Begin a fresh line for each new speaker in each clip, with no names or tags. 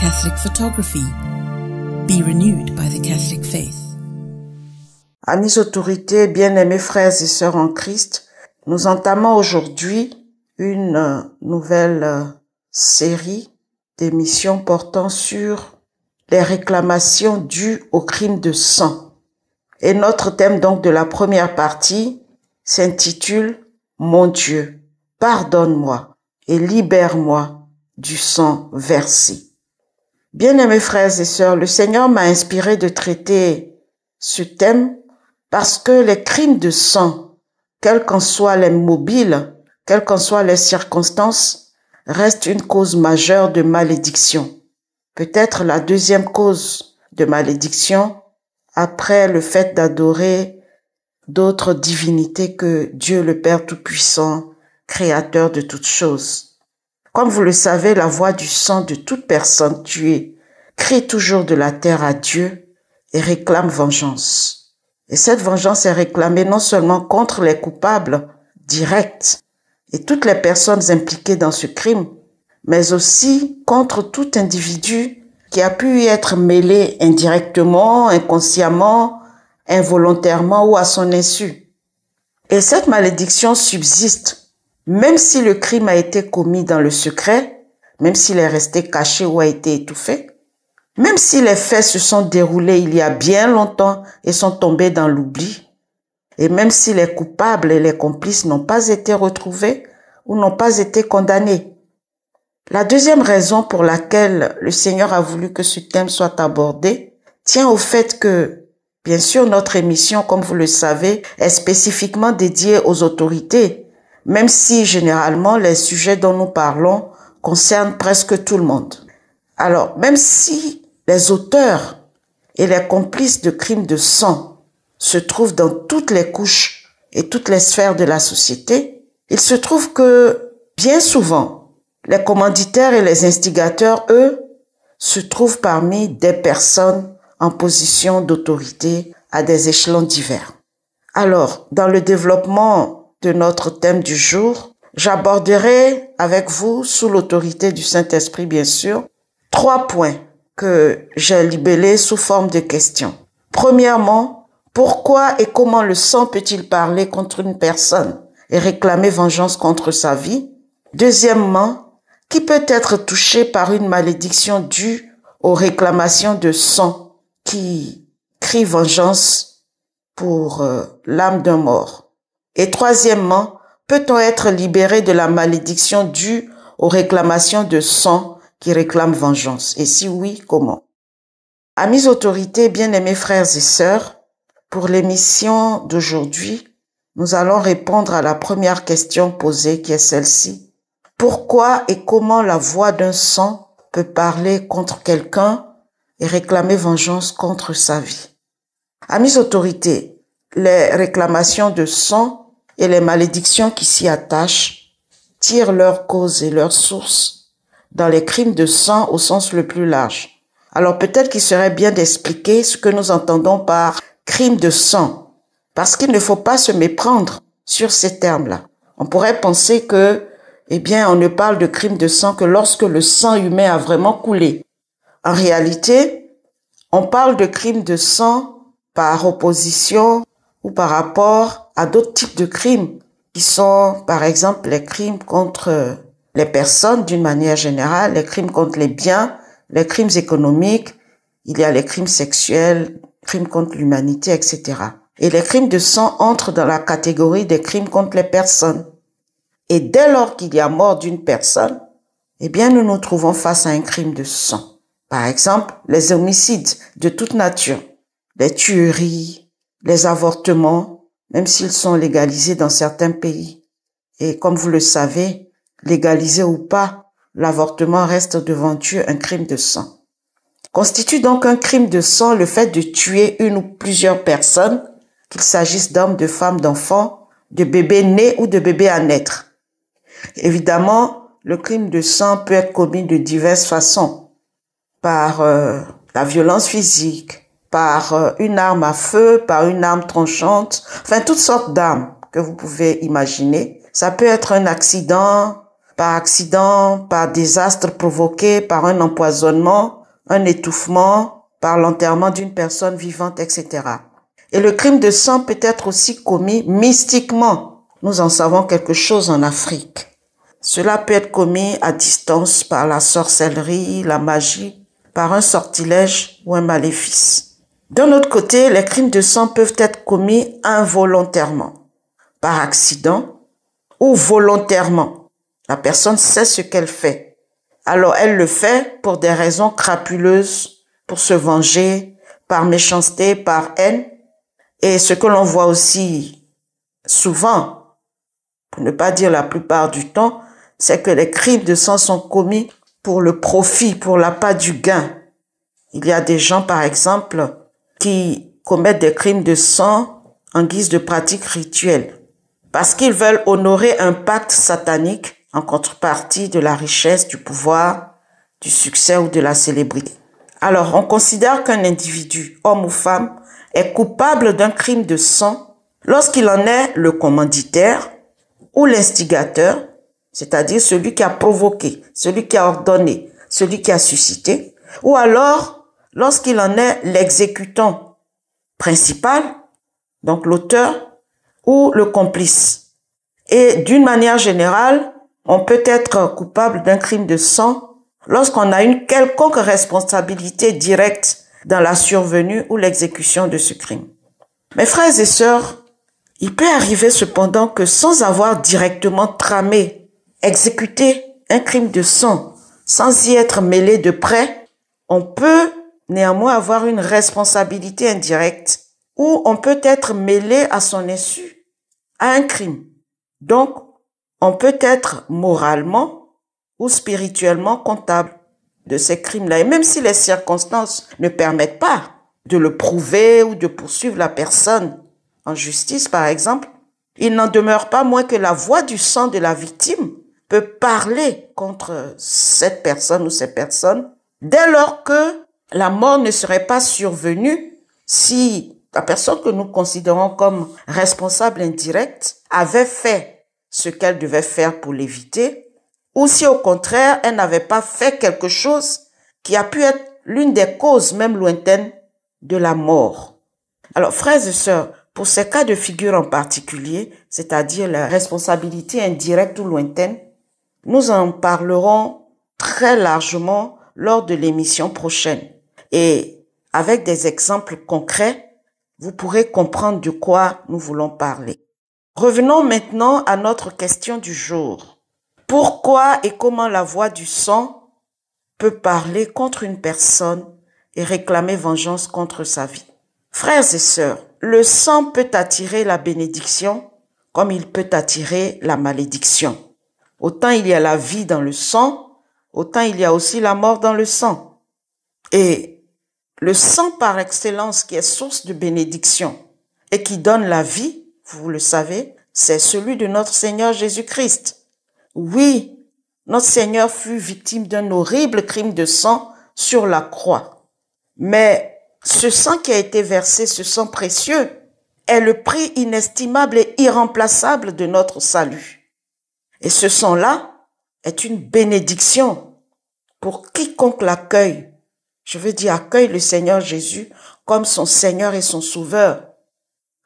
Catholic Photography Be Renewed by the Catholic Faith. Amis autorités, bien-aimés frères et sœurs en Christ, nous entamons aujourd'hui une euh, nouvelle euh, série d'émissions portant sur les réclamations dues au crime de sang. Et notre thème donc de la première partie s'intitule Mon Dieu, pardonne-moi et libère-moi du sang versé. Bien-aimés frères et sœurs, le Seigneur m'a inspiré de traiter ce thème parce que les crimes de sang, quels qu'en soient les mobiles, quelles qu'en soient les circonstances, restent une cause majeure de malédiction. Peut-être la deuxième cause de malédiction après le fait d'adorer d'autres divinités que Dieu le Père Tout-Puissant, créateur de toutes choses. Comme vous le savez, la voix du sang de toute personne tuée crie toujours de la terre à Dieu et réclame vengeance. Et cette vengeance est réclamée non seulement contre les coupables directs et toutes les personnes impliquées dans ce crime, mais aussi contre tout individu qui a pu y être mêlé indirectement, inconsciemment, involontairement ou à son insu. Et cette malédiction subsiste même si le crime a été commis dans le secret, même s'il est resté caché ou a été étouffé, même si les faits se sont déroulés il y a bien longtemps et sont tombés dans l'oubli, et même si les coupables et les complices n'ont pas été retrouvés ou n'ont pas été condamnés. La deuxième raison pour laquelle le Seigneur a voulu que ce thème soit abordé tient au fait que Bien sûr, notre émission, comme vous le savez, est spécifiquement dédiée aux autorités même si généralement les sujets dont nous parlons concernent presque tout le monde. Alors, même si les auteurs et les complices de crimes de sang se trouvent dans toutes les couches et toutes les sphères de la société, il se trouve que bien souvent, les commanditaires et les instigateurs, eux, se trouvent parmi des personnes en position d'autorité à des échelons divers. Alors, dans le développement de notre thème du jour, j'aborderai avec vous, sous l'autorité du Saint-Esprit bien sûr, trois points que j'ai libellés sous forme de questions. Premièrement, pourquoi et comment le sang peut-il parler contre une personne et réclamer vengeance contre sa vie Deuxièmement, qui peut être touché par une malédiction due aux réclamations de sang qui crie vengeance pour euh, l'âme d'un mort et troisièmement, peut-on être libéré de la malédiction due aux réclamations de sang qui réclament vengeance Et si oui, comment Amis autorités, bien-aimés frères et sœurs, pour l'émission d'aujourd'hui, nous allons répondre à la première question posée qui est celle-ci. Pourquoi et comment la voix d'un sang peut parler contre quelqu'un et réclamer vengeance contre sa vie Amis autorités, les réclamations de sang et les malédictions qui s'y attachent tirent leur cause et leur source dans les crimes de sang au sens le plus large. Alors peut-être qu'il serait bien d'expliquer ce que nous entendons par crime de sang, parce qu'il ne faut pas se méprendre sur ces termes-là. On pourrait penser que, eh bien, on ne parle de crime de sang que lorsque le sang humain a vraiment coulé. En réalité, on parle de crime de sang par opposition par rapport à d'autres types de crimes qui sont par exemple les crimes contre les personnes d'une manière générale, les crimes contre les biens, les crimes économiques, il y a les crimes sexuels, crimes contre l'humanité, etc. Et les crimes de sang entrent dans la catégorie des crimes contre les personnes. Et dès lors qu'il y a mort d'une personne, eh bien, nous nous trouvons face à un crime de sang. Par exemple, les homicides de toute nature, les tueries, les avortements, même s'ils sont légalisés dans certains pays. Et comme vous le savez, légalisé ou pas, l'avortement reste devant Dieu un crime de sang. Constitue donc un crime de sang le fait de tuer une ou plusieurs personnes, qu'il s'agisse d'hommes, de femmes, d'enfants, de bébés nés ou de bébés à naître. Évidemment, le crime de sang peut être commis de diverses façons, par euh, la violence physique, par euh, une arme à feu, par une arme tranchante, enfin toutes sortes d'armes que vous pouvez imaginer. Ça peut être un accident, par accident, par désastre provoqué par un empoisonnement, un étouffement, par l'enterrement d'une personne vivante, etc. Et le crime de sang peut être aussi commis mystiquement. Nous en savons quelque chose en Afrique. Cela peut être commis à distance par la sorcellerie, la magie, par un sortilège ou un maléfice. D'un autre côté, les crimes de sang peuvent être commis involontairement, par accident ou volontairement. La personne sait ce qu'elle fait. Alors elle le fait pour des raisons crapuleuses, pour se venger, par méchanceté, par haine. Et ce que l'on voit aussi souvent, pour ne pas dire la plupart du temps, c'est que les crimes de sang sont commis pour le profit, pour l'appât du gain. Il y a des gens, par exemple, qui commettent des crimes de sang en guise de pratique rituelle, parce qu'ils veulent honorer un pacte satanique en contrepartie de la richesse, du pouvoir, du succès ou de la célébrité. Alors, on considère qu'un individu, homme ou femme, est coupable d'un crime de sang lorsqu'il en est le commanditaire ou l'instigateur, c'est-à-dire celui qui a provoqué, celui qui a ordonné, celui qui a suscité, ou alors lorsqu'il en est l'exécutant principal, donc l'auteur, ou le complice. Et d'une manière générale, on peut être coupable d'un crime de sang lorsqu'on a une quelconque responsabilité directe dans la survenue ou l'exécution de ce crime. Mes frères et sœurs, il peut arriver cependant que sans avoir directement tramé, exécuté un crime de sang, sans y être mêlé de près, on peut néanmoins avoir une responsabilité indirecte où on peut être mêlé à son insu, à un crime. Donc, on peut être moralement ou spirituellement comptable de ces crimes-là. Et même si les circonstances ne permettent pas de le prouver ou de poursuivre la personne en justice, par exemple, il n'en demeure pas moins que la voix du sang de la victime peut parler contre cette personne ou ces personnes dès lors que la mort ne serait pas survenue si la personne que nous considérons comme responsable indirecte avait fait ce qu'elle devait faire pour l'éviter, ou si au contraire elle n'avait pas fait quelque chose qui a pu être l'une des causes même lointaines de la mort. Alors frères et sœurs, pour ces cas de figure en particulier, c'est-à-dire la responsabilité indirecte ou lointaine, nous en parlerons très largement lors de l'émission prochaine. Et avec des exemples concrets, vous pourrez comprendre de quoi nous voulons parler. Revenons maintenant à notre question du jour. Pourquoi et comment la voix du sang peut parler contre une personne et réclamer vengeance contre sa vie Frères et sœurs, le sang peut attirer la bénédiction comme il peut attirer la malédiction. Autant il y a la vie dans le sang, autant il y a aussi la mort dans le sang. Et le sang par excellence qui est source de bénédiction et qui donne la vie, vous le savez, c'est celui de notre Seigneur Jésus-Christ. Oui, notre Seigneur fut victime d'un horrible crime de sang sur la croix. Mais ce sang qui a été versé, ce sang précieux, est le prix inestimable et irremplaçable de notre salut. Et ce sang-là est une bénédiction pour quiconque l'accueille je veux dire, accueille le Seigneur Jésus comme son Seigneur et son Sauveur,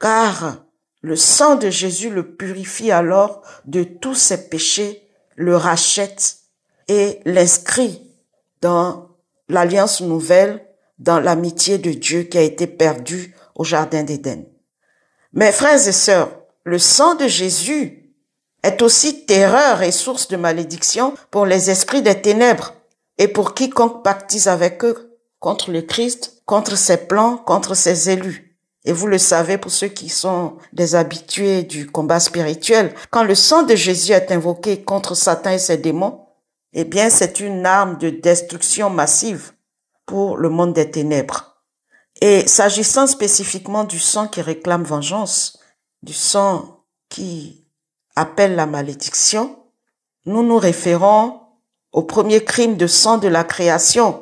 car le sang de Jésus le purifie alors de tous ses péchés, le rachète et l'inscrit dans l'alliance nouvelle, dans l'amitié de Dieu qui a été perdue au Jardin d'Éden. Mes frères et sœurs, le sang de Jésus est aussi terreur et source de malédiction pour les esprits des ténèbres et pour quiconque pactise avec eux contre le Christ, contre ses plans, contre ses élus. Et vous le savez pour ceux qui sont des habitués du combat spirituel, quand le sang de Jésus est invoqué contre Satan et ses démons, eh bien c'est une arme de destruction massive pour le monde des ténèbres. Et s'agissant spécifiquement du sang qui réclame vengeance, du sang qui appelle la malédiction, nous nous référons au premier crime de sang de la création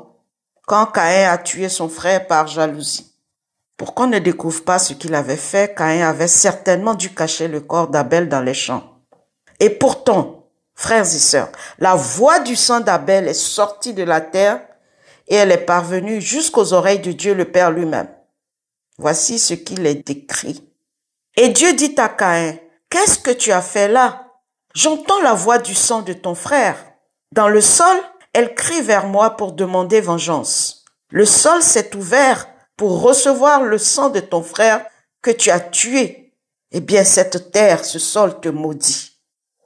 quand Caïn a tué son frère par jalousie. Pour qu'on ne découvre pas ce qu'il avait fait, Caïn avait certainement dû cacher le corps d'Abel dans les champs. Et pourtant, frères et sœurs, la voix du sang d'Abel est sortie de la terre et elle est parvenue jusqu'aux oreilles de Dieu le Père lui-même. Voici ce qu'il est décrit. Et Dieu dit à Caïn, qu'est-ce que tu as fait là? J'entends la voix du sang de ton frère. Dans le sol, elle crie vers moi pour demander vengeance. Le sol s'est ouvert pour recevoir le sang de ton frère que tu as tué. Eh bien, cette terre, ce sol te maudit.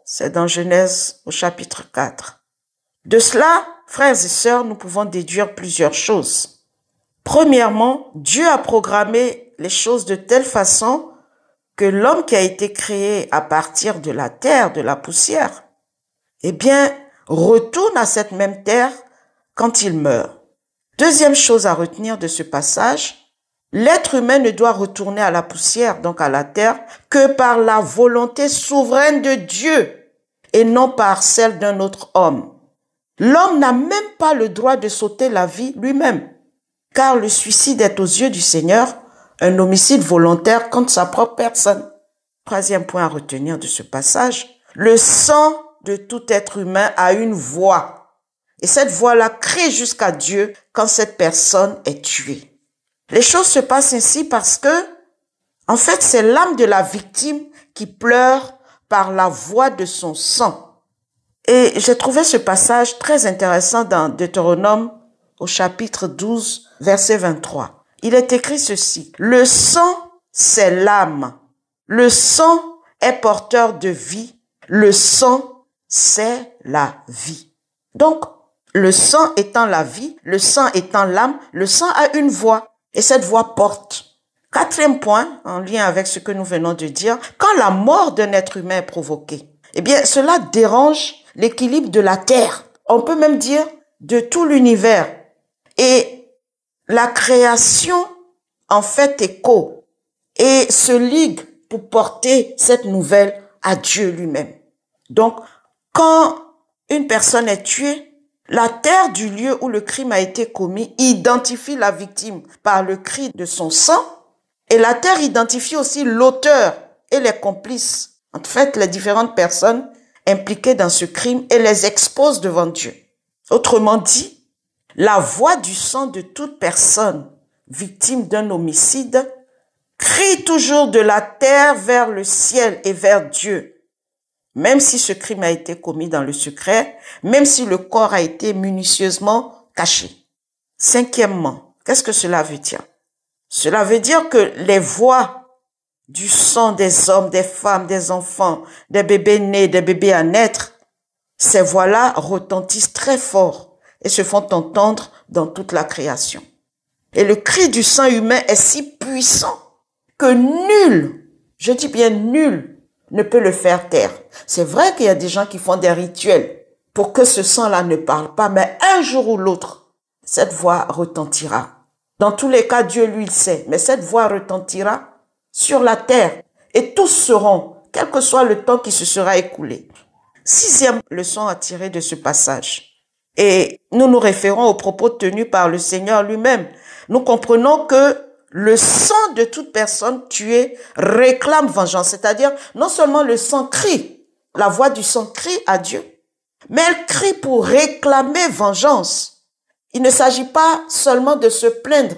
C'est dans Genèse au chapitre 4. De cela, frères et sœurs, nous pouvons déduire plusieurs choses. Premièrement, Dieu a programmé les choses de telle façon que l'homme qui a été créé à partir de la terre, de la poussière, eh bien, retourne à cette même terre quand il meurt. Deuxième chose à retenir de ce passage, l'être humain ne doit retourner à la poussière, donc à la terre, que par la volonté souveraine de Dieu et non par celle d'un autre homme. L'homme n'a même pas le droit de sauter la vie lui-même, car le suicide est aux yeux du Seigneur un homicide volontaire contre sa propre personne. Troisième point à retenir de ce passage, le sang de tout être humain a une voix. Et cette voix-là crée jusqu'à Dieu quand cette personne est tuée. Les choses se passent ainsi parce que, en fait, c'est l'âme de la victime qui pleure par la voix de son sang. Et j'ai trouvé ce passage très intéressant dans Deutéronome au chapitre 12, verset 23. Il est écrit ceci. Le sang, c'est l'âme. Le sang est porteur de vie. Le sang c'est la vie. Donc, le sang étant la vie, le sang étant l'âme, le sang a une voix et cette voix porte. Quatrième point, en lien avec ce que nous venons de dire, quand la mort d'un être humain est provoquée, eh bien, cela dérange l'équilibre de la Terre. On peut même dire de tout l'univers. Et la création en fait écho et se ligue pour porter cette nouvelle à Dieu lui-même. Donc, quand une personne est tuée, la terre du lieu où le crime a été commis identifie la victime par le cri de son sang et la terre identifie aussi l'auteur et les complices, en fait les différentes personnes impliquées dans ce crime et les expose devant Dieu. Autrement dit, la voix du sang de toute personne victime d'un homicide crie toujours de la terre vers le ciel et vers Dieu même si ce crime a été commis dans le secret, même si le corps a été minutieusement caché. Cinquièmement, qu'est-ce que cela veut dire Cela veut dire que les voix du sang des hommes, des femmes, des enfants, des bébés nés, des bébés à naître, ces voix-là retentissent très fort et se font entendre dans toute la création. Et le cri du sang humain est si puissant que nul, je dis bien nul, ne peut le faire taire. C'est vrai qu'il y a des gens qui font des rituels pour que ce sang-là ne parle pas, mais un jour ou l'autre, cette voix retentira. Dans tous les cas, Dieu lui le sait, mais cette voix retentira sur la terre et tous seront, quel que soit le temps qui se sera écoulé. Sixième leçon à tirer de ce passage. Et nous nous référons aux propos tenus par le Seigneur lui-même. Nous comprenons que le sang de toute personne tuée réclame vengeance. C'est-à-dire, non seulement le sang crie, la voix du sang crie à Dieu, mais elle crie pour réclamer vengeance. Il ne s'agit pas seulement de se plaindre.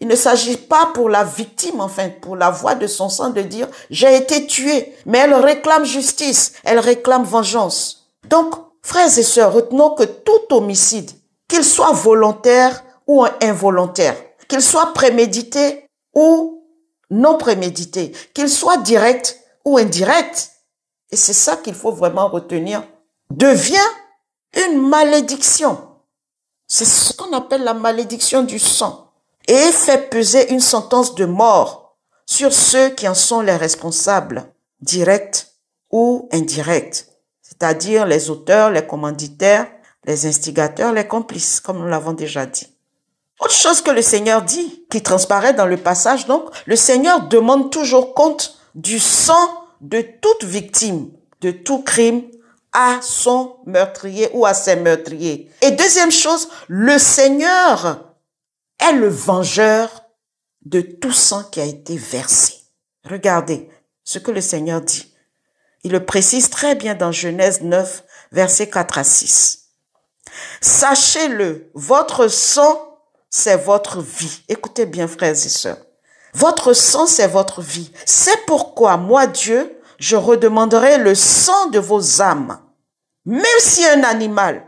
Il ne s'agit pas pour la victime, enfin, pour la voix de son sang de dire, j'ai été tué. Mais elle réclame justice, elle réclame vengeance. Donc, frères et sœurs, retenons que tout homicide, qu'il soit volontaire ou involontaire, qu'il soit prémédité ou non prémédité, qu'il soit direct ou indirect. Et c'est ça qu'il faut vraiment retenir. Devient une malédiction. C'est ce qu'on appelle la malédiction du sang. Et fait peser une sentence de mort sur ceux qui en sont les responsables, directs ou indirects, c'est-à-dire les auteurs, les commanditaires, les instigateurs, les complices, comme nous l'avons déjà dit. Autre chose que le Seigneur dit, qui transparaît dans le passage, donc, le Seigneur demande toujours compte du sang de toute victime, de tout crime à son meurtrier ou à ses meurtriers. Et deuxième chose, le Seigneur est le vengeur de tout sang qui a été versé. Regardez ce que le Seigneur dit. Il le précise très bien dans Genèse 9, verset 4 à 6. Sachez-le, votre sang c'est votre vie. Écoutez bien, frères et sœurs. Votre sang, c'est votre vie. C'est pourquoi, moi, Dieu, je redemanderai le sang de vos âmes. Même si un animal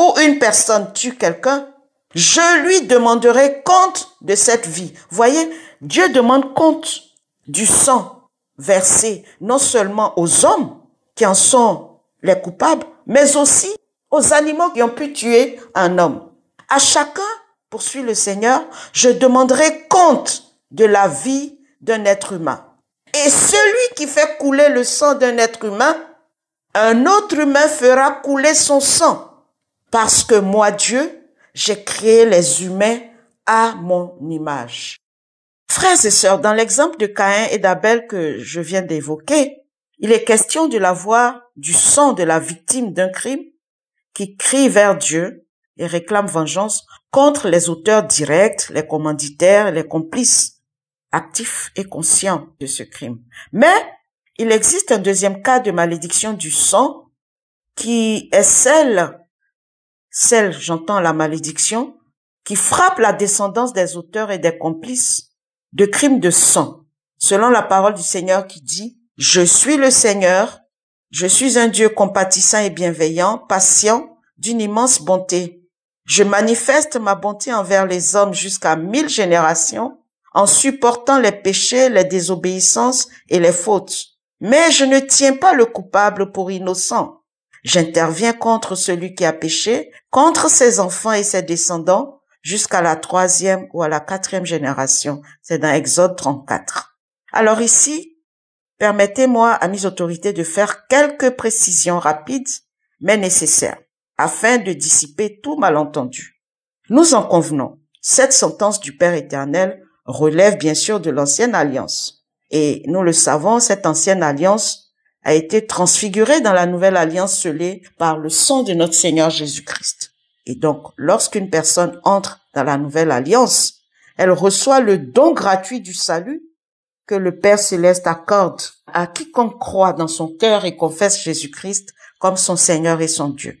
ou une personne tue quelqu'un, je lui demanderai compte de cette vie. Voyez, Dieu demande compte du sang versé non seulement aux hommes qui en sont les coupables, mais aussi aux animaux qui ont pu tuer un homme. À chacun poursuit le Seigneur, je demanderai compte de la vie d'un être humain. Et celui qui fait couler le sang d'un être humain, un autre humain fera couler son sang. Parce que moi, Dieu, j'ai créé les humains à mon image. Frères et sœurs, dans l'exemple de Caïn et d'Abel que je viens d'évoquer, il est question de la voix du sang de la victime d'un crime qui crie vers Dieu et réclame vengeance contre les auteurs directs, les commanditaires, les complices actifs et conscients de ce crime. Mais il existe un deuxième cas de malédiction du sang qui est celle, celle, j'entends la malédiction, qui frappe la descendance des auteurs et des complices de crimes de sang, selon la parole du Seigneur qui dit, je suis le Seigneur, je suis un Dieu compatissant et bienveillant, patient, d'une immense bonté, je manifeste ma bonté envers les hommes jusqu'à mille générations en supportant les péchés, les désobéissances et les fautes. Mais je ne tiens pas le coupable pour innocent. J'interviens contre celui qui a péché, contre ses enfants et ses descendants, jusqu'à la troisième ou à la quatrième génération. C'est dans Exode 34. Alors ici, permettez-moi à mes autorités de faire quelques précisions rapides, mais nécessaires afin de dissiper tout malentendu. Nous en convenons, cette sentence du Père éternel relève bien sûr de l'ancienne alliance. Et nous le savons, cette ancienne alliance a été transfigurée dans la nouvelle alliance scellée par le sang de notre Seigneur Jésus-Christ. Et donc, lorsqu'une personne entre dans la nouvelle alliance, elle reçoit le don gratuit du salut que le Père céleste accorde à quiconque croit dans son cœur et confesse Jésus-Christ comme son Seigneur et son Dieu.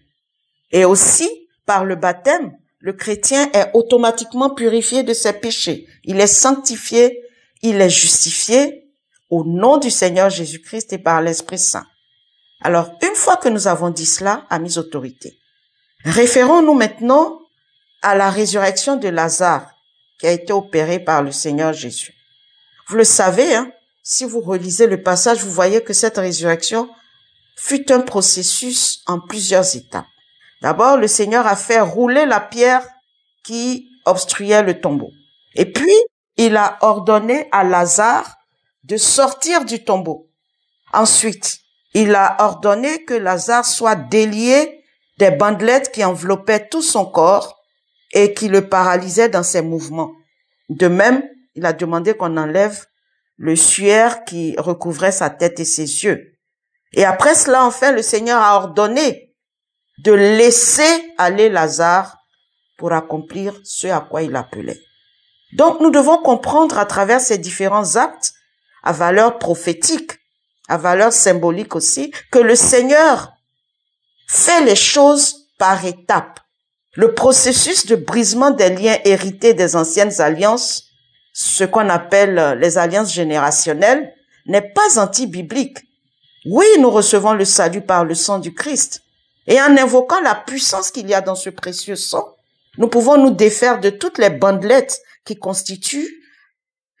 Et aussi, par le baptême, le chrétien est automatiquement purifié de ses péchés. Il est sanctifié, il est justifié au nom du Seigneur Jésus-Christ et par l'Esprit Saint. Alors, une fois que nous avons dit cela, à mise autorités, référons-nous maintenant à la résurrection de Lazare qui a été opérée par le Seigneur Jésus. Vous le savez, hein, si vous relisez le passage, vous voyez que cette résurrection fut un processus en plusieurs étapes. D'abord, le Seigneur a fait rouler la pierre qui obstruait le tombeau. Et puis, il a ordonné à Lazare de sortir du tombeau. Ensuite, il a ordonné que Lazare soit délié des bandelettes qui enveloppaient tout son corps et qui le paralysaient dans ses mouvements. De même, il a demandé qu'on enlève le suaire qui recouvrait sa tête et ses yeux. Et après cela, enfin, le Seigneur a ordonné de laisser aller Lazare pour accomplir ce à quoi il appelait. Donc nous devons comprendre à travers ces différents actes, à valeur prophétique, à valeur symbolique aussi, que le Seigneur fait les choses par étapes. Le processus de brisement des liens hérités des anciennes alliances, ce qu'on appelle euh, les alliances générationnelles, n'est pas anti-biblique. Oui, nous recevons le salut par le sang du Christ, et en invoquant la puissance qu'il y a dans ce précieux sang, nous pouvons nous défaire de toutes les bandelettes qui constituent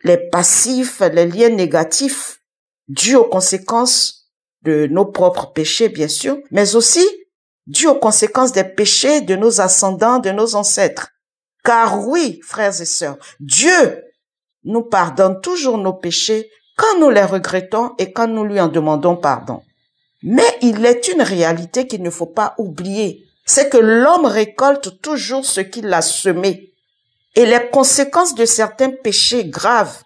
les passifs, les liens négatifs dus aux conséquences de nos propres péchés, bien sûr, mais aussi dus aux conséquences des péchés de nos ascendants, de nos ancêtres. Car oui, frères et sœurs, Dieu nous pardonne toujours nos péchés quand nous les regrettons et quand nous lui en demandons pardon. Mais il est une réalité qu'il ne faut pas oublier. C'est que l'homme récolte toujours ce qu'il a semé. Et les conséquences de certains péchés graves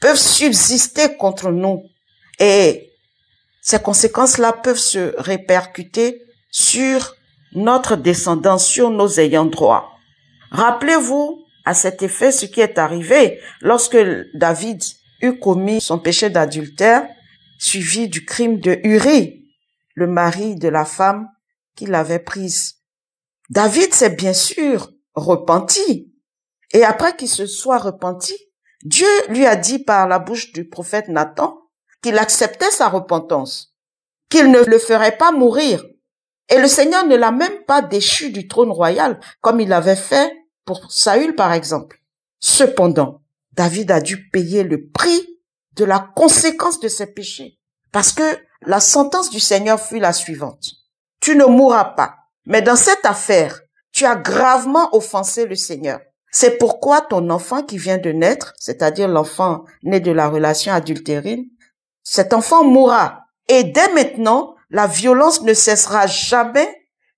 peuvent subsister contre nous. Et ces conséquences-là peuvent se répercuter sur notre descendance, sur nos ayants droit. Rappelez-vous à cet effet ce qui est arrivé lorsque David eut commis son péché d'adultère suivi du crime de Uri le mari de la femme qui l'avait prise. David s'est bien sûr repenti. Et après qu'il se soit repenti, Dieu lui a dit par la bouche du prophète Nathan qu'il acceptait sa repentance, qu'il ne le ferait pas mourir. Et le Seigneur ne l'a même pas déchu du trône royal, comme il l'avait fait pour Saül, par exemple. Cependant, David a dû payer le prix de la conséquence de ses péchés, parce que la sentence du Seigneur fut la suivante. Tu ne mourras pas, mais dans cette affaire, tu as gravement offensé le Seigneur. C'est pourquoi ton enfant qui vient de naître, c'est-à-dire l'enfant né de la relation adultérine, cet enfant mourra. Et dès maintenant, la violence ne cessera jamais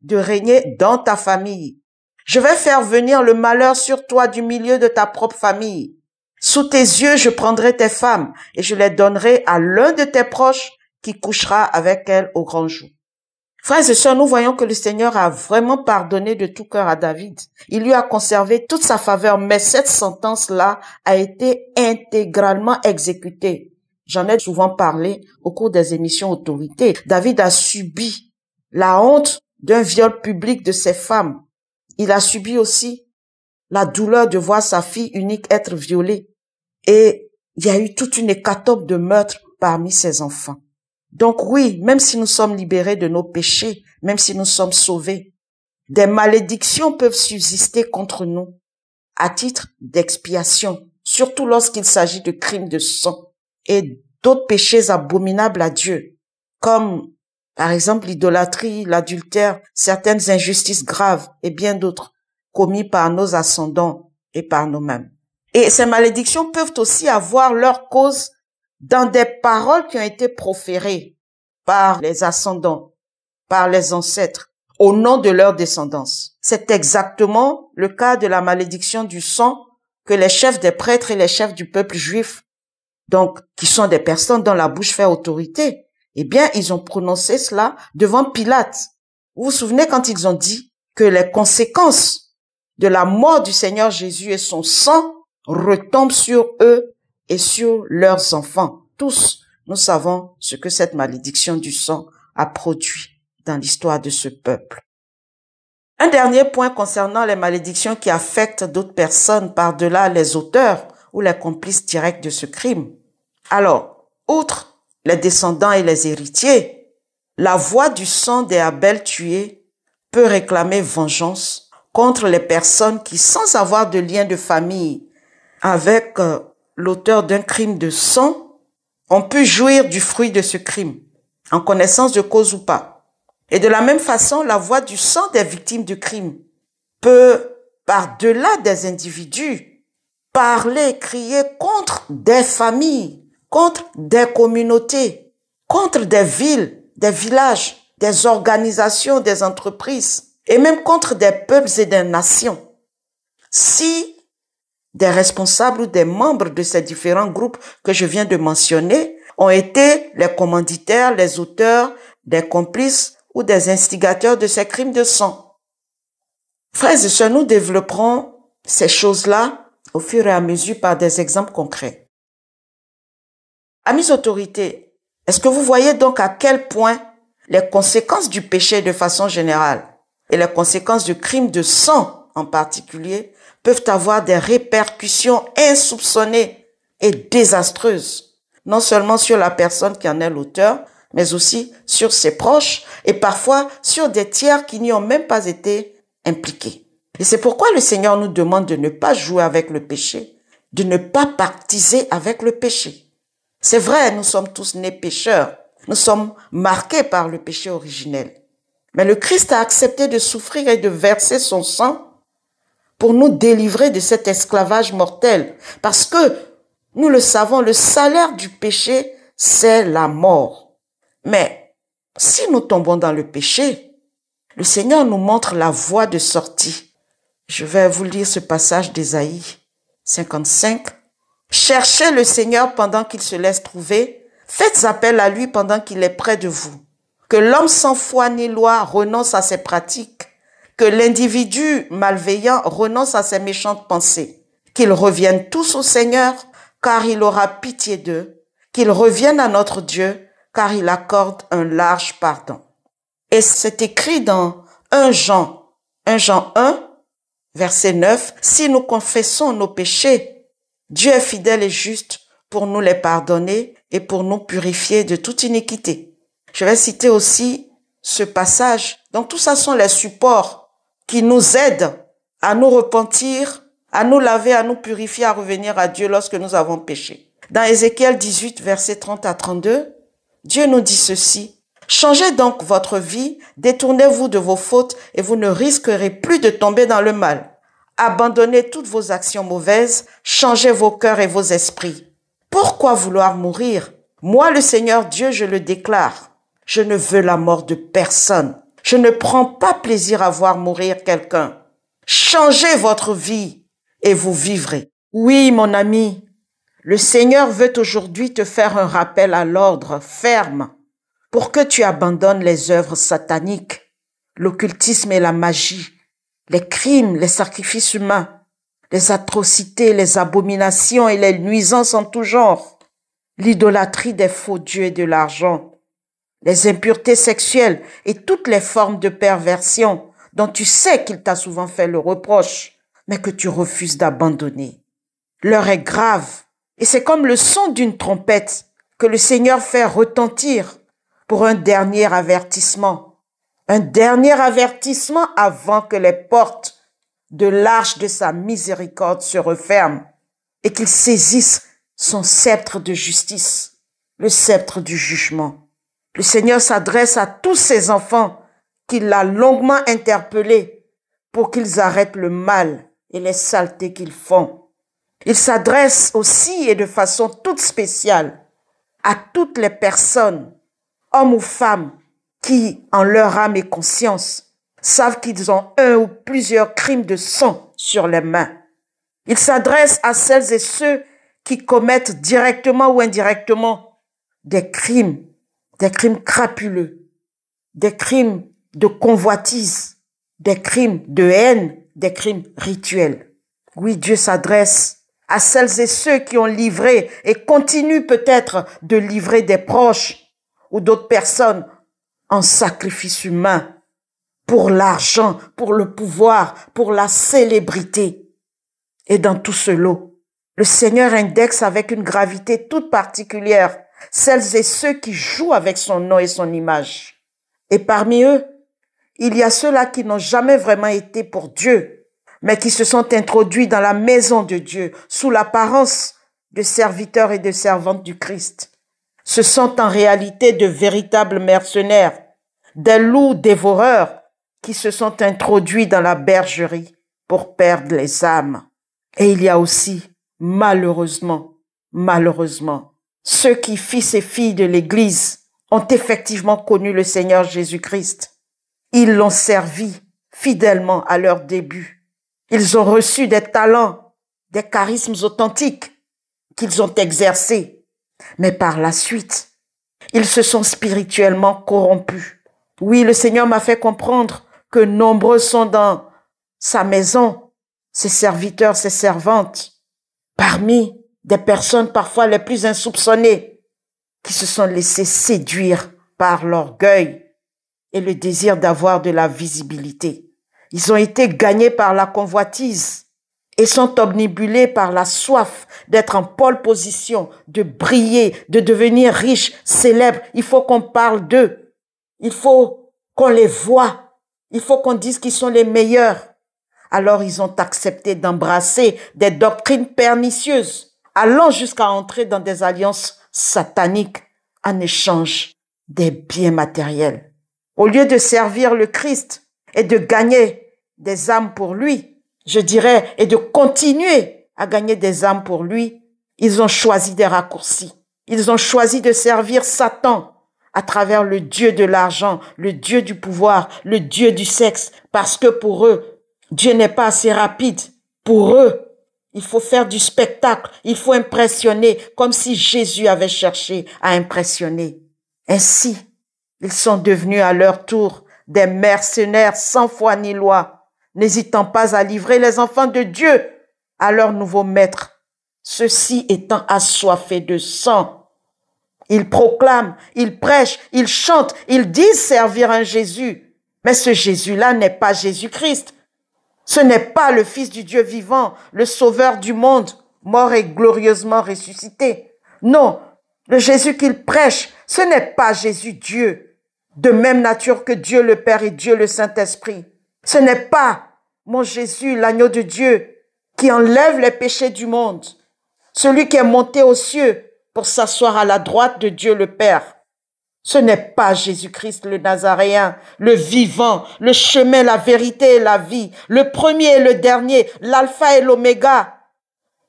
de régner dans ta famille. Je vais faire venir le malheur sur toi du milieu de ta propre famille. Sous tes yeux, je prendrai tes femmes et je les donnerai à l'un de tes proches qui couchera avec elle au grand jour. Frères et sœurs, nous voyons que le Seigneur a vraiment pardonné de tout cœur à David. Il lui a conservé toute sa faveur, mais cette sentence-là a été intégralement exécutée. J'en ai souvent parlé au cours des émissions Autorité. David a subi la honte d'un viol public de ses femmes. Il a subi aussi la douleur de voir sa fille unique être violée. Et il y a eu toute une hécatombe de meurtres parmi ses enfants. Donc oui, même si nous sommes libérés de nos péchés, même si nous sommes sauvés, des malédictions peuvent subsister contre nous à titre d'expiation, surtout lorsqu'il s'agit de crimes de sang et d'autres péchés abominables à Dieu, comme par exemple l'idolâtrie, l'adultère, certaines injustices graves et bien d'autres commis par nos ascendants et par nous-mêmes. Et ces malédictions peuvent aussi avoir leur cause dans des paroles qui ont été proférées par les ascendants, par les ancêtres, au nom de leur descendance. C'est exactement le cas de la malédiction du sang que les chefs des prêtres et les chefs du peuple juif, donc qui sont des personnes dont la bouche fait autorité, eh bien, ils ont prononcé cela devant Pilate. Vous vous souvenez quand ils ont dit que les conséquences de la mort du Seigneur Jésus et son sang retombent sur eux et sur leurs enfants. Tous, nous savons ce que cette malédiction du sang a produit dans l'histoire de ce peuple. Un dernier point concernant les malédictions qui affectent d'autres personnes par-delà les auteurs ou les complices directs de ce crime. Alors, outre les descendants et les héritiers, la voix du sang des abels tués peut réclamer vengeance contre les personnes qui, sans avoir de lien de famille avec euh, l'auteur d'un crime de sang, on peut jouir du fruit de ce crime, en connaissance de cause ou pas. Et de la même façon, la voix du sang des victimes du crime peut, par-delà des individus, parler, crier contre des familles, contre des communautés, contre des villes, des villages, des organisations, des entreprises, et même contre des peuples et des nations. Si des responsables ou des membres de ces différents groupes que je viens de mentionner ont été les commanditaires, les auteurs, des complices ou des instigateurs de ces crimes de sang. Frères et sœurs, nous développerons ces choses-là au fur et à mesure par des exemples concrets. Amis autorités, est-ce que vous voyez donc à quel point les conséquences du péché de façon générale et les conséquences du crime de sang en particulier peuvent avoir des répercussions insoupçonnées et désastreuses, non seulement sur la personne qui en est l'auteur, mais aussi sur ses proches et parfois sur des tiers qui n'y ont même pas été impliqués. Et c'est pourquoi le Seigneur nous demande de ne pas jouer avec le péché, de ne pas partiser avec le péché. C'est vrai, nous sommes tous nés pécheurs, nous sommes marqués par le péché originel. Mais le Christ a accepté de souffrir et de verser son sang pour nous délivrer de cet esclavage mortel. Parce que, nous le savons, le salaire du péché, c'est la mort. Mais si nous tombons dans le péché, le Seigneur nous montre la voie de sortie. Je vais vous lire ce passage d'Ésaïe 55. Cherchez le Seigneur pendant qu'il se laisse trouver. Faites appel à lui pendant qu'il est près de vous. Que l'homme sans foi ni loi renonce à ses pratiques que l'individu malveillant renonce à ses méchantes pensées, qu'ils reviennent tous au Seigneur, car il aura pitié d'eux, qu'ils reviennent à notre Dieu, car il accorde un large pardon. Et c'est écrit dans 1 Jean, 1 Jean 1, verset 9, si nous confessons nos péchés, Dieu est fidèle et juste pour nous les pardonner et pour nous purifier de toute iniquité. Je vais citer aussi ce passage. Donc tout ça sont les supports qui nous aide à nous repentir, à nous laver, à nous purifier, à revenir à Dieu lorsque nous avons péché. Dans Ézéchiel 18, verset 30 à 32, Dieu nous dit ceci. Changez donc votre vie, détournez-vous de vos fautes et vous ne risquerez plus de tomber dans le mal. Abandonnez toutes vos actions mauvaises, changez vos cœurs et vos esprits. Pourquoi vouloir mourir Moi, le Seigneur Dieu, je le déclare. Je ne veux la mort de personne, je ne prends pas plaisir à voir mourir quelqu'un. Changez votre vie et vous vivrez. Oui, mon ami, le Seigneur veut aujourd'hui te faire un rappel à l'ordre ferme pour que tu abandonnes les œuvres sataniques, l'occultisme et la magie, les crimes, les sacrifices humains, les atrocités, les abominations et les nuisances en tout genre, l'idolâtrie des faux dieux et de l'argent, les impuretés sexuelles et toutes les formes de perversion dont tu sais qu'il t'a souvent fait le reproche, mais que tu refuses d'abandonner. L'heure est grave, et c'est comme le son d'une trompette que le Seigneur fait retentir pour un dernier avertissement. Un dernier avertissement avant que les portes de l'arche de sa miséricorde se referment et qu'il saisisse son sceptre de justice, le sceptre du jugement. Le Seigneur s'adresse à tous ses enfants qu'il a longuement interpellés pour qu'ils arrêtent le mal et les saletés qu'ils font. Il s'adresse aussi et de façon toute spéciale à toutes les personnes, hommes ou femmes, qui, en leur âme et conscience, savent qu'ils ont un ou plusieurs crimes de sang sur les mains. Il s'adresse à celles et ceux qui commettent directement ou indirectement des crimes des crimes crapuleux, des crimes de convoitise, des crimes de haine, des crimes rituels. Oui, Dieu s'adresse à celles et ceux qui ont livré et continuent peut-être de livrer des proches ou d'autres personnes en sacrifice humain pour l'argent, pour le pouvoir, pour la célébrité. Et dans tout ce lot, le Seigneur indexe avec une gravité toute particulière celles et ceux qui jouent avec son nom et son image. Et parmi eux, il y a ceux-là qui n'ont jamais vraiment été pour Dieu, mais qui se sont introduits dans la maison de Dieu sous l'apparence de serviteurs et de servantes du Christ. Ce sont en réalité de véritables mercenaires, des loups dévoreurs qui se sont introduits dans la bergerie pour perdre les âmes. Et il y a aussi, malheureusement, malheureusement, ceux qui, fils et filles de l'Église, ont effectivement connu le Seigneur Jésus-Christ. Ils l'ont servi fidèlement à leur début. Ils ont reçu des talents, des charismes authentiques qu'ils ont exercés. Mais par la suite, ils se sont spirituellement corrompus. Oui, le Seigneur m'a fait comprendre que nombreux sont dans sa maison, ses serviteurs, ses servantes, parmi des personnes parfois les plus insoupçonnées qui se sont laissées séduire par l'orgueil et le désir d'avoir de la visibilité. Ils ont été gagnés par la convoitise et sont omnibulés par la soif d'être en pole position, de briller, de devenir riches, célèbres. Il faut qu'on parle d'eux. Il faut qu'on les voit. Il faut qu'on dise qu'ils sont les meilleurs. Alors ils ont accepté d'embrasser des doctrines pernicieuses allant jusqu'à entrer dans des alliances sataniques en échange des biens matériels. Au lieu de servir le Christ et de gagner des âmes pour lui, je dirais, et de continuer à gagner des âmes pour lui, ils ont choisi des raccourcis. Ils ont choisi de servir Satan à travers le Dieu de l'argent, le Dieu du pouvoir, le Dieu du sexe, parce que pour eux, Dieu n'est pas assez rapide. Pour eux, il faut faire du spectacle, il faut impressionner, comme si Jésus avait cherché à impressionner. Ainsi, ils sont devenus à leur tour des mercenaires sans foi ni loi, n'hésitant pas à livrer les enfants de Dieu à leur nouveau maître. Ceux-ci étant assoiffés de sang, ils proclament, ils prêchent, ils chantent, ils disent servir un Jésus. Mais ce Jésus-là n'est pas Jésus-Christ. Ce n'est pas le Fils du Dieu vivant, le Sauveur du monde, mort et glorieusement ressuscité. Non, le Jésus qu'il prêche, ce n'est pas Jésus Dieu, de même nature que Dieu le Père et Dieu le Saint-Esprit. Ce n'est pas mon Jésus, l'agneau de Dieu, qui enlève les péchés du monde, celui qui est monté aux cieux pour s'asseoir à la droite de Dieu le Père. Ce n'est pas Jésus-Christ le Nazaréen, le vivant, le chemin, la vérité et la vie, le premier et le dernier, l'alpha et l'oméga.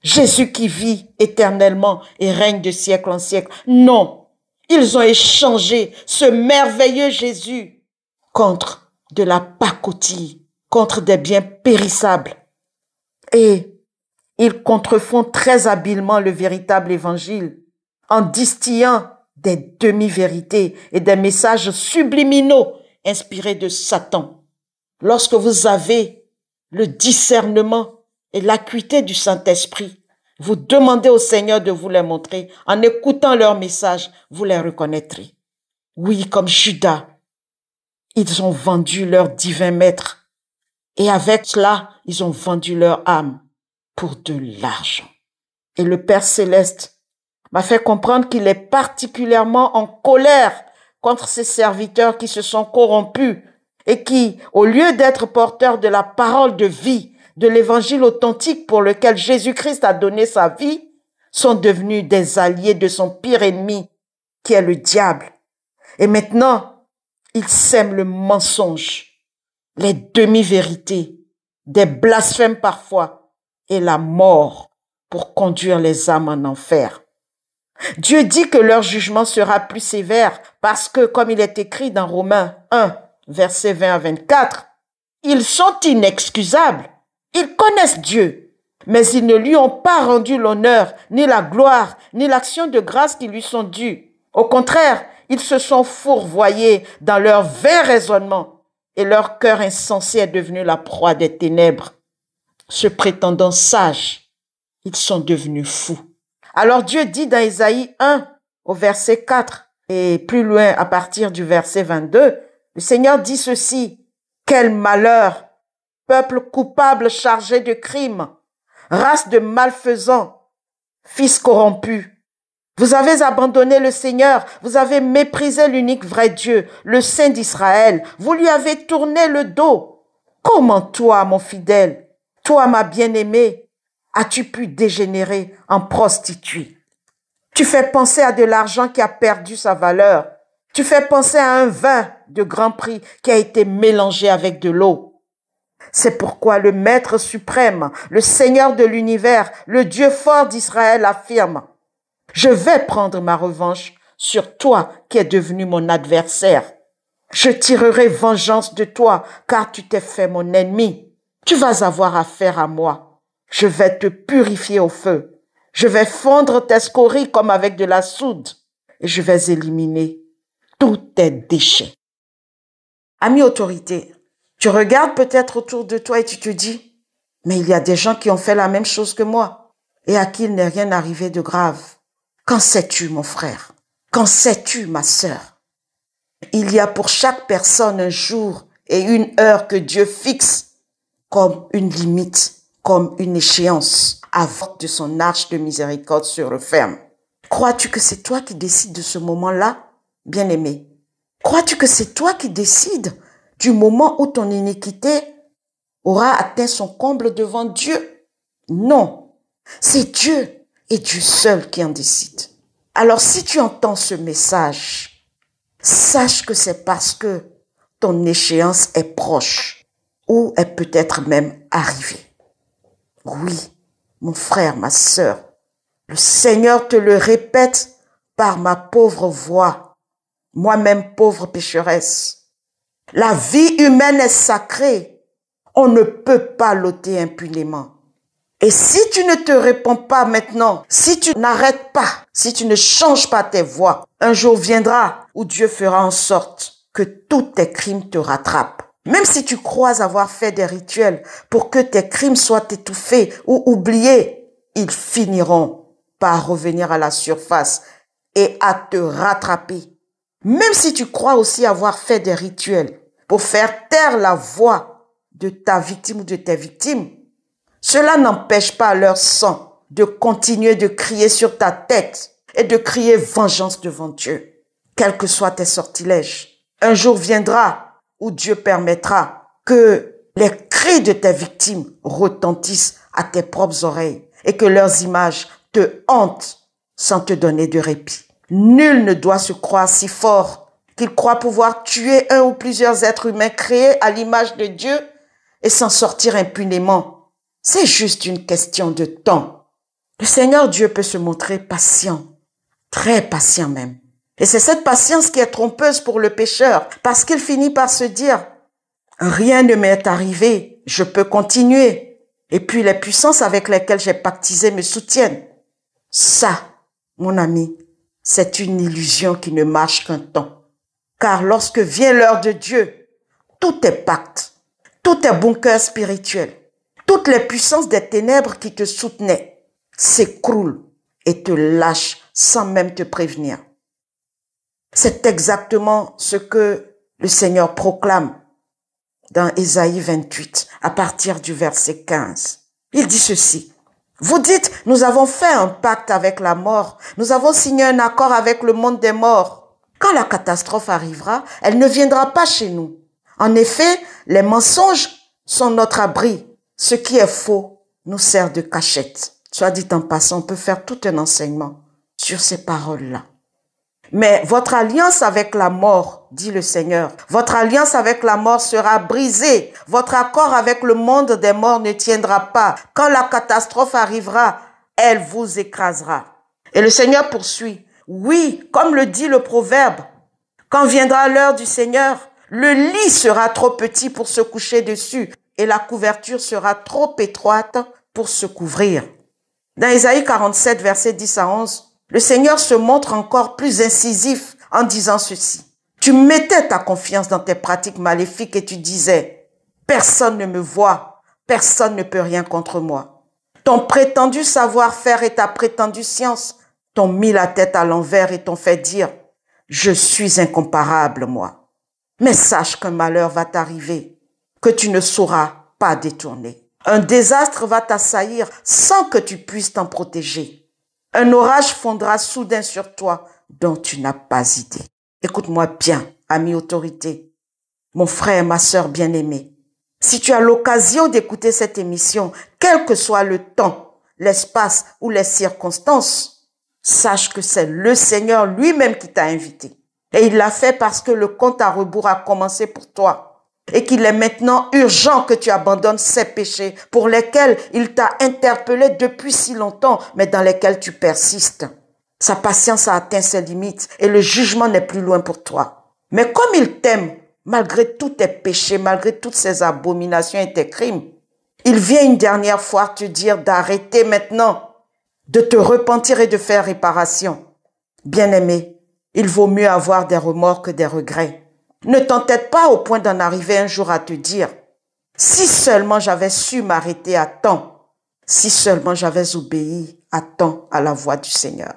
Jésus qui vit éternellement et règne de siècle en siècle. Non, ils ont échangé ce merveilleux Jésus contre de la pacotille, contre des biens périssables. Et ils contrefont très habilement le véritable évangile en distillant des demi-vérités et des messages subliminaux inspirés de Satan. Lorsque vous avez le discernement et l'acuité du Saint-Esprit, vous demandez au Seigneur de vous les montrer. En écoutant leurs messages, vous les reconnaîtrez. Oui, comme Judas, ils ont vendu leur divin maître. Et avec cela, ils ont vendu leur âme pour de l'argent. Et le Père céleste m'a fait comprendre qu'il est particulièrement en colère contre ses serviteurs qui se sont corrompus et qui, au lieu d'être porteurs de la parole de vie, de l'évangile authentique pour lequel Jésus-Christ a donné sa vie, sont devenus des alliés de son pire ennemi, qui est le diable. Et maintenant, il sème le mensonge, les demi-vérités, des blasphèmes parfois, et la mort pour conduire les âmes en enfer. Dieu dit que leur jugement sera plus sévère parce que, comme il est écrit dans Romains 1, versets 20 à 24, ils sont inexcusables. Ils connaissent Dieu, mais ils ne lui ont pas rendu l'honneur, ni la gloire, ni l'action de grâce qui lui sont dues. Au contraire, ils se sont fourvoyés dans leur vain raisonnement et leur cœur insensé est devenu la proie des ténèbres. Se prétendant sages, ils sont devenus fous. Alors Dieu dit dans Isaïe 1 au verset 4 et plus loin à partir du verset 22, le Seigneur dit ceci, quel malheur, peuple coupable chargé de crimes, race de malfaisants, fils corrompus. Vous avez abandonné le Seigneur, vous avez méprisé l'unique vrai Dieu, le Saint d'Israël, vous lui avez tourné le dos. Comment toi, mon fidèle, toi, ma bien-aimée, as-tu pu dégénérer en prostituée Tu fais penser à de l'argent qui a perdu sa valeur. Tu fais penser à un vin de grand prix qui a été mélangé avec de l'eau. C'est pourquoi le Maître suprême, le Seigneur de l'univers, le Dieu fort d'Israël affirme, je vais prendre ma revanche sur toi qui es devenu mon adversaire. Je tirerai vengeance de toi car tu t'es fait mon ennemi. Tu vas avoir affaire à moi. Je vais te purifier au feu. Je vais fondre tes scories comme avec de la soude. Et je vais éliminer tous tes déchets. Ami autorité, tu regardes peut-être autour de toi et tu te dis, mais il y a des gens qui ont fait la même chose que moi et à qui il n'est rien arrivé de grave. Qu'en sais-tu, mon frère Qu'en sais-tu, ma sœur Il y a pour chaque personne un jour et une heure que Dieu fixe comme une limite comme une échéance avant de son arche de miséricorde sur le ferme. Crois-tu que c'est toi qui décides de ce moment-là, bien-aimé Crois-tu que c'est toi qui décides du moment où ton iniquité aura atteint son comble devant Dieu Non, c'est Dieu et Dieu seul qui en décide. Alors si tu entends ce message, sache que c'est parce que ton échéance est proche ou est peut-être même arrivée. Oui, mon frère, ma sœur, le Seigneur te le répète par ma pauvre voix, moi-même pauvre pécheresse. La vie humaine est sacrée. On ne peut pas l'ôter impunément. Et si tu ne te réponds pas maintenant, si tu n'arrêtes pas, si tu ne changes pas tes voies, un jour viendra où Dieu fera en sorte que tous tes crimes te rattrapent. Même si tu crois avoir fait des rituels pour que tes crimes soient étouffés ou oubliés, ils finiront par revenir à la surface et à te rattraper. Même si tu crois aussi avoir fait des rituels pour faire taire la voix de ta victime ou de tes victimes, cela n'empêche pas leur sang de continuer de crier sur ta tête et de crier vengeance devant Dieu, quels que soient tes sortilèges. Un jour viendra où Dieu permettra que les cris de tes victimes retentissent à tes propres oreilles et que leurs images te hantent sans te donner de répit. Nul ne doit se croire si fort qu'il croit pouvoir tuer un ou plusieurs êtres humains créés à l'image de Dieu et s'en sortir impunément. C'est juste une question de temps. Le Seigneur Dieu peut se montrer patient, très patient même. Et c'est cette patience qui est trompeuse pour le pécheur, parce qu'il finit par se dire, rien ne m'est arrivé, je peux continuer. Et puis les puissances avec lesquelles j'ai pactisé me soutiennent. Ça, mon ami, c'est une illusion qui ne marche qu'un temps. Car lorsque vient l'heure de Dieu, tout est pacte, tout est bon cœur spirituel, toutes les puissances des ténèbres qui te soutenaient s'écroulent et te lâchent sans même te prévenir. C'est exactement ce que le Seigneur proclame dans Ésaïe 28 à partir du verset 15. Il dit ceci. Vous dites, nous avons fait un pacte avec la mort. Nous avons signé un accord avec le monde des morts. Quand la catastrophe arrivera, elle ne viendra pas chez nous. En effet, les mensonges sont notre abri. Ce qui est faux nous sert de cachette. Soit dit en passant, on peut faire tout un enseignement sur ces paroles-là. Mais votre alliance avec la mort, dit le Seigneur, votre alliance avec la mort sera brisée. Votre accord avec le monde des morts ne tiendra pas. Quand la catastrophe arrivera, elle vous écrasera. Et le Seigneur poursuit. Oui, comme le dit le proverbe, quand viendra l'heure du Seigneur, le lit sera trop petit pour se coucher dessus et la couverture sera trop étroite pour se couvrir. Dans Isaïe 47, verset 10 à 11, le Seigneur se montre encore plus incisif en disant ceci. Tu mettais ta confiance dans tes pratiques maléfiques et tu disais, personne ne me voit, personne ne peut rien contre moi. Ton prétendu savoir-faire et ta prétendue science t'ont mis la tête à l'envers et t'ont fait dire, je suis incomparable, moi. Mais sache qu'un malheur va t'arriver, que tu ne sauras pas détourner. Un désastre va t'assaillir sans que tu puisses t'en protéger. Un orage fondra soudain sur toi dont tu n'as pas idée. Écoute-moi bien, ami autorité, mon frère et ma sœur bien-aimée. Si tu as l'occasion d'écouter cette émission, quel que soit le temps, l'espace ou les circonstances, sache que c'est le Seigneur lui-même qui t'a invité. Et il l'a fait parce que le compte à rebours a commencé pour toi et qu'il est maintenant urgent que tu abandonnes ces péchés pour lesquels il t'a interpellé depuis si longtemps, mais dans lesquels tu persistes. Sa patience a atteint ses limites et le jugement n'est plus loin pour toi. Mais comme il t'aime, malgré tous tes péchés, malgré toutes ces abominations et tes crimes, il vient une dernière fois te dire d'arrêter maintenant, de te repentir et de faire réparation. Bien aimé, il vaut mieux avoir des remords que des regrets. Ne t'entête pas au point d'en arriver un jour à te dire, si seulement j'avais su m'arrêter à temps, si seulement j'avais obéi à temps à la voix du Seigneur.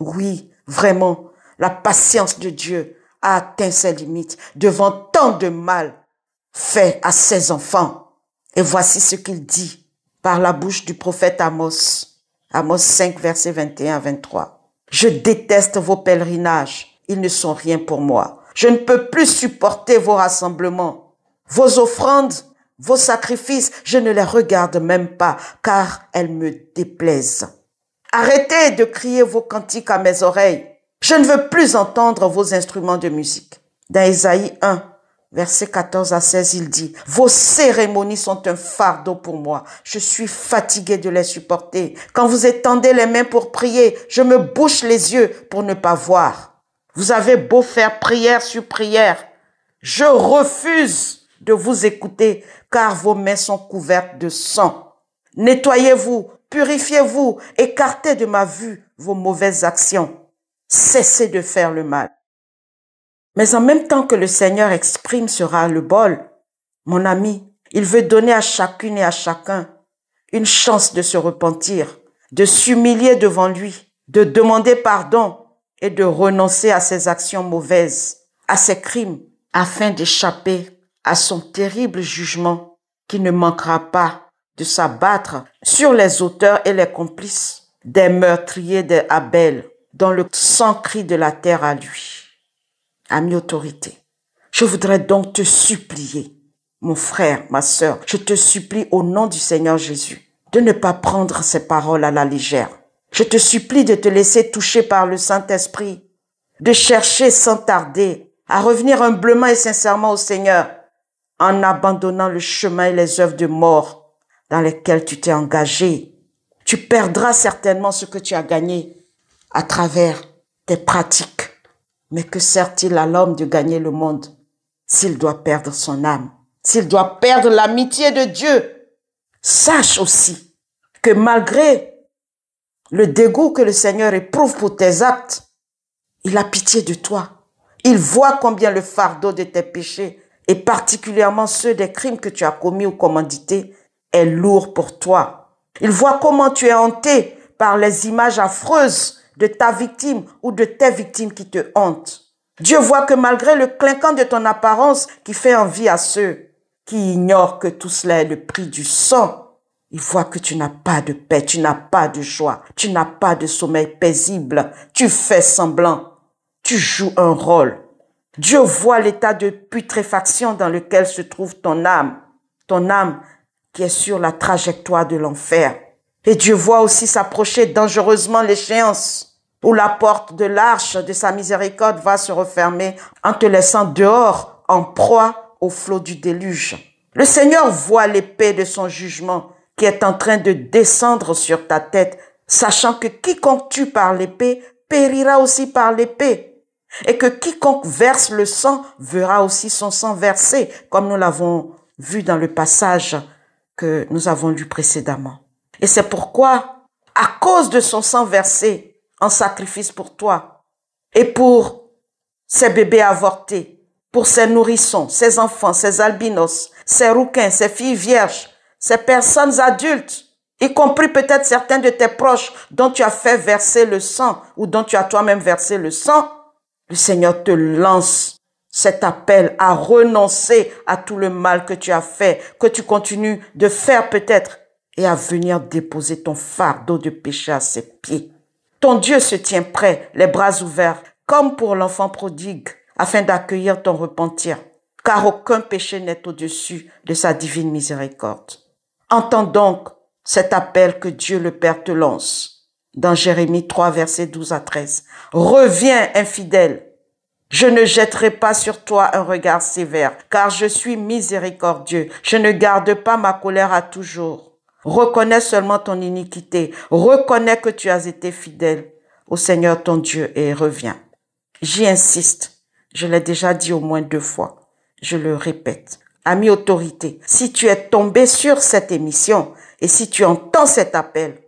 Oui, vraiment, la patience de Dieu a atteint ses limites devant tant de mal fait à ses enfants. Et voici ce qu'il dit par la bouche du prophète Amos. Amos 5, verset 21 à 23. Je déteste vos pèlerinages. Ils ne sont rien pour moi. Je ne peux plus supporter vos rassemblements, vos offrandes, vos sacrifices. Je ne les regarde même pas car elles me déplaisent. Arrêtez de crier vos cantiques à mes oreilles. Je ne veux plus entendre vos instruments de musique. Dans Ésaïe 1, verset 14 à 16, il dit, Vos cérémonies sont un fardeau pour moi. Je suis fatigué de les supporter. Quand vous étendez les mains pour prier, je me bouche les yeux pour ne pas voir. Vous avez beau faire prière sur prière. Je refuse de vous écouter car vos mains sont couvertes de sang. Nettoyez-vous, purifiez-vous, écartez de ma vue vos mauvaises actions. Cessez de faire le mal. Mais en même temps que le Seigneur exprime ce ras-le-bol, mon ami, il veut donner à chacune et à chacun une chance de se repentir, de s'humilier devant lui, de demander pardon et de renoncer à ses actions mauvaises, à ses crimes, afin d'échapper à son terrible jugement qui ne manquera pas de s'abattre sur les auteurs et les complices des meurtriers de Abel dans le sang cri de la terre à lui. Ami autorité, je voudrais donc te supplier, mon frère, ma sœur, je te supplie au nom du Seigneur Jésus, de ne pas prendre ces paroles à la légère, je te supplie de te laisser toucher par le Saint-Esprit, de chercher sans tarder à revenir humblement et sincèrement au Seigneur en abandonnant le chemin et les œuvres de mort dans lesquelles tu t'es engagé. Tu perdras certainement ce que tu as gagné à travers tes pratiques. Mais que sert-il à l'homme de gagner le monde s'il doit perdre son âme, s'il doit perdre l'amitié de Dieu Sache aussi que malgré le dégoût que le Seigneur éprouve pour tes actes. Il a pitié de toi. Il voit combien le fardeau de tes péchés, et particulièrement ceux des crimes que tu as commis ou commandités, est lourd pour toi. Il voit comment tu es hanté par les images affreuses de ta victime ou de tes victimes qui te hantent. Dieu voit que malgré le clinquant de ton apparence qui fait envie à ceux qui ignorent que tout cela est le prix du sang il voit que tu n'as pas de paix, tu n'as pas de joie, tu n'as pas de sommeil paisible, tu fais semblant, tu joues un rôle. Dieu voit l'état de putréfaction dans lequel se trouve ton âme, ton âme qui est sur la trajectoire de l'enfer. Et Dieu voit aussi s'approcher dangereusement l'échéance où la porte de l'arche de sa miséricorde va se refermer en te laissant dehors en proie au flot du déluge. Le Seigneur voit l'épée de son jugement qui est en train de descendre sur ta tête, sachant que quiconque tue par l'épée périra aussi par l'épée, et que quiconque verse le sang verra aussi son sang versé, comme nous l'avons vu dans le passage que nous avons lu précédemment. Et c'est pourquoi, à cause de son sang versé en sacrifice pour toi, et pour ces bébés avortés, pour ses nourrissons, ses enfants, ses albinos, ses rouquins, ses filles vierges, ces personnes adultes, y compris peut-être certains de tes proches dont tu as fait verser le sang ou dont tu as toi-même versé le sang, le Seigneur te lance cet appel à renoncer à tout le mal que tu as fait, que tu continues de faire peut-être, et à venir déposer ton fardeau de péché à ses pieds. Ton Dieu se tient prêt, les bras ouverts, comme pour l'enfant prodigue, afin d'accueillir ton repentir, car aucun péché n'est au-dessus de sa divine miséricorde. Entends donc cet appel que Dieu le Père te lance dans Jérémie 3, versets 12 à 13. Reviens, infidèle. Je ne jetterai pas sur toi un regard sévère, car je suis miséricordieux. Je ne garde pas ma colère à toujours. Reconnais seulement ton iniquité. Reconnais que tu as été fidèle au Seigneur ton Dieu et reviens. J'y insiste. Je l'ai déjà dit au moins deux fois. Je le répète ami autorité, si tu es tombé sur cette émission et si tu entends cet appel,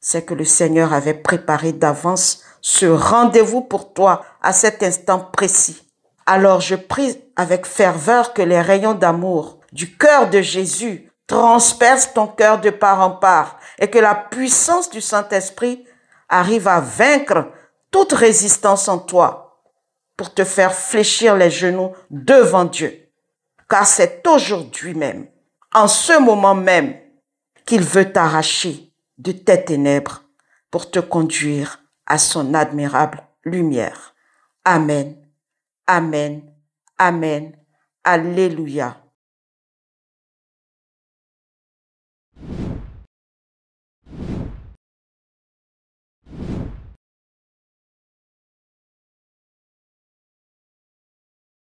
c'est que le Seigneur avait préparé d'avance ce rendez-vous pour toi à cet instant précis. Alors je prie avec ferveur que les rayons d'amour du cœur de Jésus transpercent ton cœur de part en part et que la puissance du Saint-Esprit arrive à vaincre toute résistance en toi pour te faire fléchir les genoux devant Dieu car c'est aujourd'hui même, en ce moment même, qu'il veut t'arracher de tes ténèbres pour te conduire à son admirable lumière. Amen. Amen. Amen. Alléluia.